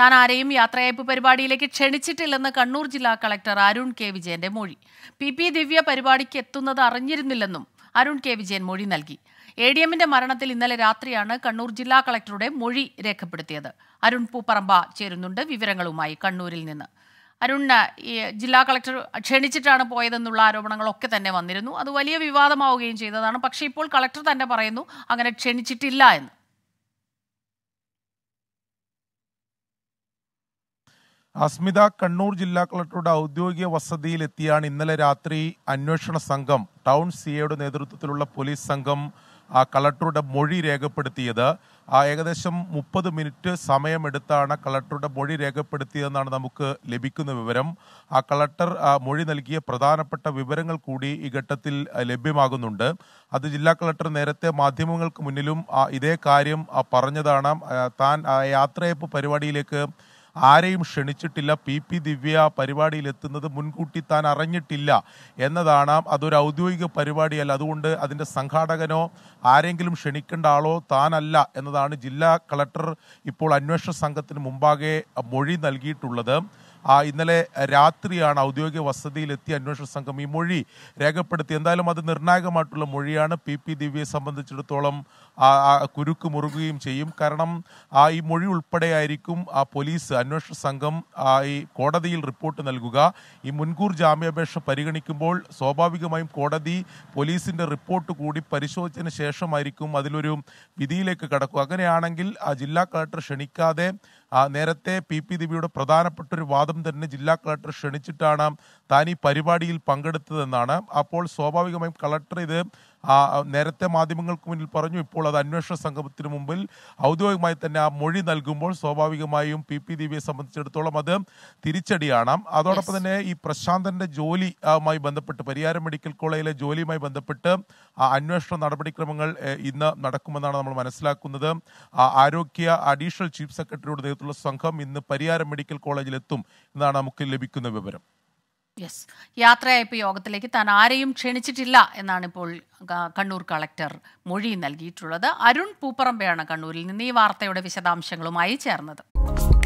താൻ ആരെയും യാത്രയയപ്പ് പരിപാടിയിലേക്ക് ക്ഷണിച്ചിട്ടില്ലെന്ന് കണ്ണൂർ ജില്ലാ കളക്ടർ അരുൺ കെ വിജയന്റെ മൊഴി പി പി ദിവ്യ പരിപാടിക്ക് എത്തുന്നത് അറിഞ്ഞിരുന്നില്ലെന്നും അരുൺ കെ വിജയൻ മൊഴി നൽകി എ ഡി എമ്മിന്റെ മരണത്തിൽ ഇന്നലെ രാത്രിയാണ് കണ്ണൂർ ജില്ലാ കളക്ടറുടെ മൊഴി രേഖപ്പെടുത്തിയത് അരുൺ പൂപ്പറമ്പ ചേരുന്നുണ്ട് വിവരങ്ങളുമായി കണ്ണൂരിൽ നിന്ന് അരുൺ ജില്ലാ കളക്ടർ ക്ഷണിച്ചിട്ടാണ് പോയതെന്നുള്ള ആരോപണങ്ങളൊക്കെ തന്നെ വന്നിരുന്നു അത് വലിയ വിവാദമാവുകയും ചെയ്തതാണ് പക്ഷേ ഇപ്പോൾ കളക്ടർ തന്നെ പറയുന്നു അങ്ങനെ ക്ഷണിച്ചിട്ടില്ല എന്ന് അസ്മിത കണ്ണൂർ ജില്ലാ കളക്ടറുടെ ഔദ്യോഗിക വസതിയിലെത്തിയാണ് ഇന്നലെ രാത്രി അന്വേഷണ സംഘം ടൗൺ സി എയുടെ നേതൃത്വത്തിലുള്ള പോലീസ് സംഘം ആ കളക്ടറുടെ മൊഴി രേഖപ്പെടുത്തിയത് ആ ഏകദേശം മുപ്പത് മിനിറ്റ് സമയമെടുത്താണ് കളക്ടറുടെ മൊഴി രേഖപ്പെടുത്തിയതെന്നാണ് നമുക്ക് ലഭിക്കുന്ന വിവരം ആ കളക്ടർ മൊഴി നൽകിയ പ്രധാനപ്പെട്ട വിവരങ്ങൾ കൂടി ഈ ഘട്ടത്തിൽ ലഭ്യമാകുന്നുണ്ട് അത് ജില്ലാ കളക്ടർ നേരത്തെ മാധ്യമങ്ങൾക്ക് മുന്നിലും ഇതേ കാര്യം പറഞ്ഞതാണ് താൻ യാത്രയപ്പ് പരിപാടിയിലേക്ക് ആരെയും ക്ഷണിച്ചിട്ടില്ല പി പി ദിവ്യ പരിപാടിയിൽ എത്തുന്നത് മുൻകൂട്ടി താൻ അറിഞ്ഞിട്ടില്ല എന്നതാണ് അതൊരു ഔദ്യോഗിക പരിപാടിയല്ല അതുകൊണ്ട് അതിൻ്റെ സംഘാടകനോ ആരെങ്കിലും ക്ഷണിക്കേണ്ട ആളോ താനല്ല എന്നതാണ് ജില്ലാ കളക്ടർ ഇപ്പോൾ അന്വേഷണ സംഘത്തിന് മുമ്പാകെ മൊഴി നൽകിയിട്ടുള്ളത് ആ ഇന്നലെ രാത്രിയാണ് ഔദ്യോഗിക വസതിയിലെത്തിയ അന്വേഷണ സംഘം ഈ മൊഴി രേഖപ്പെടുത്തി എന്തായാലും അത് നിർണായകമായിട്ടുള്ള മൊഴിയാണ് പി പി ദിവ്യയെ സംബന്ധിച്ചിടത്തോളം കുരുക്ക് മുറുകുകയും ചെയ്യും കാരണം ആ ഈ മൊഴി ഉൾപ്പെടെയായിരിക്കും ആ പോലീസ് അന്വേഷണ സംഘം ഈ കോടതിയിൽ റിപ്പോർട്ട് നൽകുക ഈ മുൻകൂർ ജാമ്യാപേക്ഷ പരിഗണിക്കുമ്പോൾ സ്വാഭാവികമായും കോടതി പോലീസിൻ്റെ റിപ്പോർട്ട് കൂടി പരിശോധിച്ചതിന് ശേഷമായിരിക്കും അതിലൊരു വിധിയിലേക്ക് കടക്കുക അങ്ങനെയാണെങ്കിൽ ആ ജില്ലാ കളക്ടർ ക്ഷണിക്കാതെ നേരത്തെ പി പി ദിവിയുടെ പ്രധാനപ്പെട്ട ഒരു വാദം തന്നെ ജില്ലാ കളക്ടർ ക്ഷണിച്ചിട്ടാണ് താൻ ഈ പരിപാടിയിൽ പങ്കെടുത്തതെന്നാണ് അപ്പോൾ സ്വാഭാവികമായും കളക്ടർ ഇത് ആ നേരത്തെ മാധ്യമങ്ങൾക്ക് മുന്നിൽ പറഞ്ഞു ഇപ്പോൾ അത് അന്വേഷണ സംഘത്തിന് മുമ്പിൽ ഔദ്യോഗികമായി തന്നെ ആ മൊഴി നൽകുമ്പോൾ സ്വാഭാവികമായും പി പി ദീപിയെ സംബന്ധിച്ചിടത്തോളം അത് തിരിച്ചടിയാണ് അതോടൊപ്പം തന്നെ ഈ പ്രശാന്തന്റെ ജോലിയുമായി ബന്ധപ്പെട്ട് പരിയാരം മെഡിക്കൽ കോളേജിലെ ജോലിയുമായി ബന്ധപ്പെട്ട് ആ അന്വേഷണ നടപടിക്രമങ്ങൾ ഇന്ന് നടക്കുമെന്നാണ് നമ്മൾ മനസ്സിലാക്കുന്നത് ആരോഗ്യ അഡീഷണൽ ചീഫ് സെക്രട്ടറിയുടെ നേതൃത്വത്തിലുള്ള സംഘം ഇന്ന് പരിയാരം മെഡിക്കൽ കോളേജിലെത്തും എന്നാണ് നമുക്ക് ലഭിക്കുന്ന വിവരം യെസ് യാത്രയയപ്പ് യോഗത്തിലേക്ക് താൻ ആരെയും ക്ഷണിച്ചിട്ടില്ല എന്നാണ് ഇപ്പോൾ കണ്ണൂർ കളക്ടർ മൊഴി നൽകിയിട്ടുള്ളത് അരുൺ പൂപ്പറമ്പയാണ് കണ്ണൂരിൽ നിന്ന് ഈ വാർത്തയുടെ വിശദാംശങ്ങളുമായി ചേർന്നത്